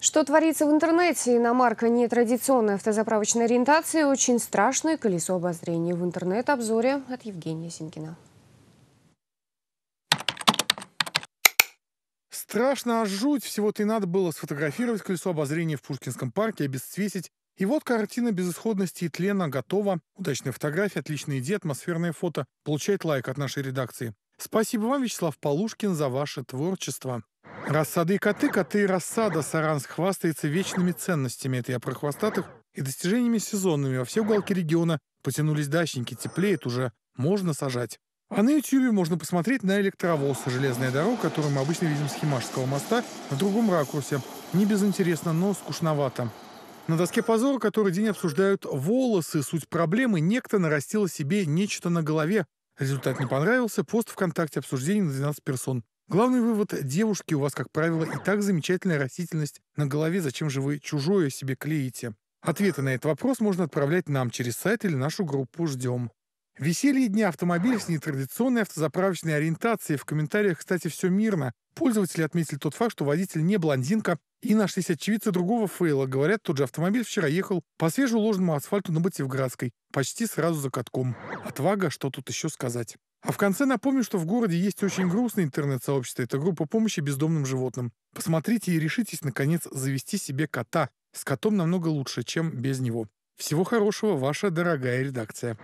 Что творится в интернете? Иномарка нетрадиционной автозаправочной ориентации очень страшное колесо обозрения в интернет-обзоре от Евгения Синкина. Страшно, а жуть. Всего-то и надо было сфотографировать колесо обозрения в Пушкинском парке, обесцветить. И вот картина безысходности и тлена готова. Удачная фотография, отличная идея, атмосферное фото. Получает лайк от нашей редакции. Спасибо вам, Вячеслав Полушкин, за ваше творчество. Рассады и коты, коты и рассада Саранск хвастается вечными ценностями Это я про хвостатых и достижениями сезонными. Во все уголки региона потянулись дачники, теплеет уже, можно сажать. А на ютюбе можно посмотреть на электровоз «Железная дорога», которую мы обычно видим с Химашского моста в другом ракурсе. Не безинтересно, но скучновато. На доске позора, который день обсуждают волосы, суть проблемы, некто нарастил себе нечто на голове. Результат не понравился, пост ВКонтакте обсуждений на 12 персон. Главный вывод – девушки у вас, как правило, и так замечательная растительность на голове, зачем же вы чужое себе клеите? Ответы на этот вопрос можно отправлять нам через сайт или нашу группу «Ждем». Веселье дня автомобиль с нетрадиционной автозаправочной ориентацией. В комментариях, кстати, все мирно. Пользователи отметили тот факт, что водитель не блондинка, и нашлись очевидцы другого фейла. Говорят, тот же автомобиль вчера ехал по свежеуложенному асфальту на Батевградской, почти сразу за катком. Отвага, что тут еще сказать. А в конце напомню, что в городе есть очень грустное интернет-сообщество. Это группа помощи бездомным животным. Посмотрите и решитесь, наконец, завести себе кота. С котом намного лучше, чем без него. Всего хорошего, ваша дорогая редакция.